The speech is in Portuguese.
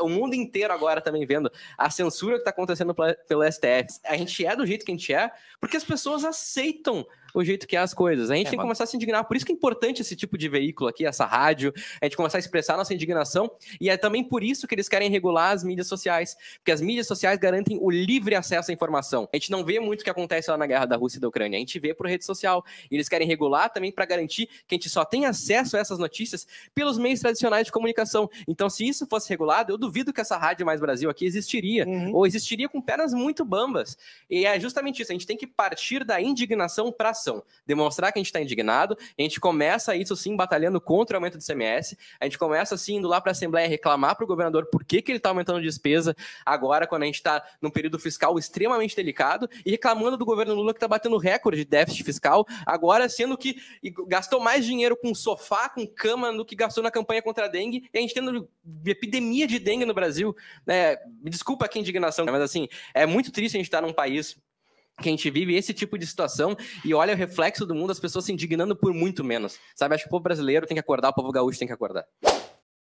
o mundo inteiro agora também vendo a censura que está acontecendo pelo STF. A gente é do jeito que a gente é, porque as pessoas aceitam o jeito que é as coisas. A gente é, tem que começar a se indignar. Por isso que é importante esse tipo de veículo aqui, essa rádio, a gente começar a expressar nossa indignação. E é também por isso que eles querem regular as mídias sociais, porque as mídias sociais garantem o livre acesso à informação. A gente não vê muito o que acontece lá na guerra da Rússia e da Ucrânia, a gente vê por rede social. E eles querem regular também para garantir que a gente só tem acesso a essas notícias pelos meios tradicionais de comunicação. Então, se isso fosse regulado, eu duvido que essa Rádio Mais Brasil aqui existiria, uhum. ou existiria com pernas muito bambas. E é justamente isso, a gente tem que partir da indignação para indignação. Demonstrar que a gente está indignado, a gente começa isso sim batalhando contra o aumento do CMS, a gente começa assim indo lá para a Assembleia reclamar para o governador por que, que ele está aumentando despesa agora, quando a gente está num período fiscal extremamente delicado, e reclamando do governo Lula que está batendo recorde de déficit fiscal, agora sendo que gastou mais dinheiro com sofá, com cama, do que gastou na campanha contra a dengue, e a gente tendo epidemia de dengue no Brasil. Né? me desculpa aqui a indignação, mas assim, é muito triste a gente estar tá num país que a gente vive esse tipo de situação e olha o reflexo do mundo, as pessoas se indignando por muito menos. Sabe, acho que o povo brasileiro tem que acordar, o povo gaúcho tem que acordar.